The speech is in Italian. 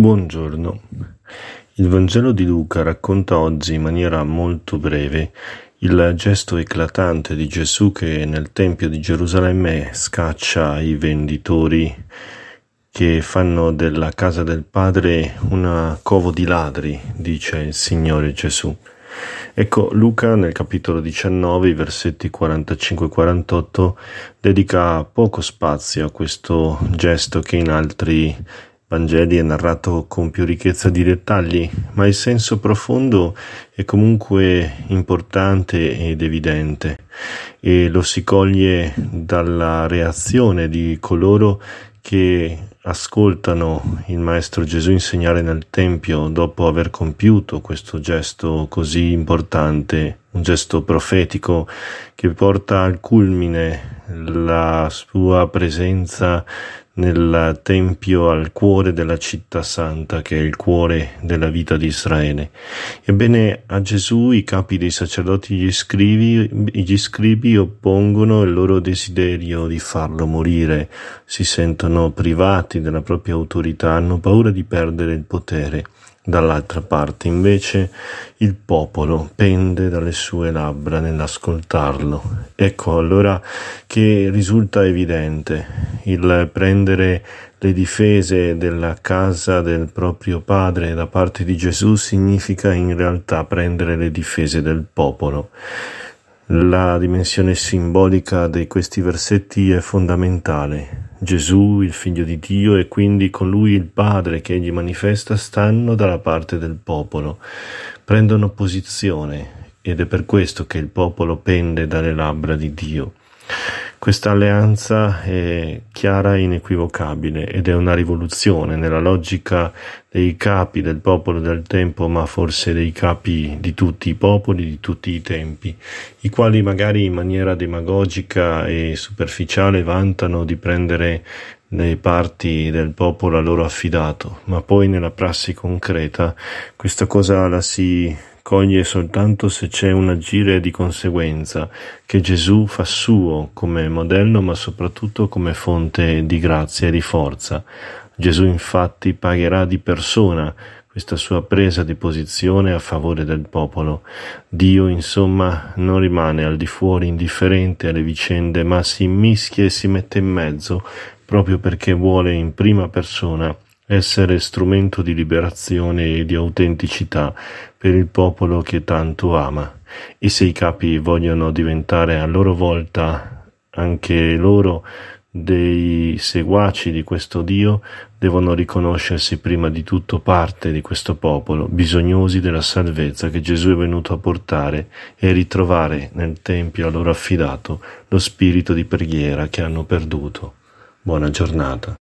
Buongiorno. Il Vangelo di Luca racconta oggi in maniera molto breve il gesto eclatante di Gesù che nel Tempio di Gerusalemme scaccia i venditori che fanno della casa del Padre una covo di ladri, dice il Signore Gesù. Ecco, Luca nel capitolo 19, versetti 45-48, dedica poco spazio a questo gesto che in altri Vangeli è narrato con più ricchezza di dettagli, ma il senso profondo è comunque importante ed evidente e lo si coglie dalla reazione di coloro che ascoltano il Maestro Gesù insegnare nel Tempio dopo aver compiuto questo gesto così importante, un gesto profetico che porta al culmine la sua presenza nel tempio al cuore della città santa, che è il cuore della vita di Israele. Ebbene, a Gesù i capi dei sacerdoti gli scrivi, gli scribi oppongono il loro desiderio di farlo morire, si sentono privati della propria autorità, hanno paura di perdere il potere. Dall'altra parte, invece, il popolo pende dalle sue labbra nell'ascoltarlo. Ecco allora che risulta evidente il prendere le difese della casa del proprio padre da parte di Gesù significa in realtà prendere le difese del popolo. La dimensione simbolica di questi versetti è fondamentale. Gesù, il figlio di Dio e quindi con lui il Padre che egli manifesta stanno dalla parte del popolo, prendono posizione ed è per questo che il popolo pende dalle labbra di Dio. Questa alleanza è chiara e inequivocabile ed è una rivoluzione nella logica dei capi del popolo del tempo, ma forse dei capi di tutti i popoli, di tutti i tempi, i quali magari in maniera demagogica e superficiale vantano di prendere le parti del popolo a loro affidato, ma poi nella prassi concreta questa cosa la si accoglie soltanto se c'è un agire di conseguenza, che Gesù fa suo come modello ma soprattutto come fonte di grazia e di forza. Gesù infatti pagherà di persona questa sua presa di posizione a favore del popolo. Dio, insomma, non rimane al di fuori indifferente alle vicende, ma si immischia e si mette in mezzo proprio perché vuole in prima persona essere strumento di liberazione e di autenticità per il popolo che tanto ama. E se i capi vogliono diventare a loro volta anche loro dei seguaci di questo Dio devono riconoscersi prima di tutto parte di questo popolo, bisognosi della salvezza che Gesù è venuto a portare e ritrovare nel Tempio a loro affidato lo spirito di preghiera che hanno perduto. Buona giornata.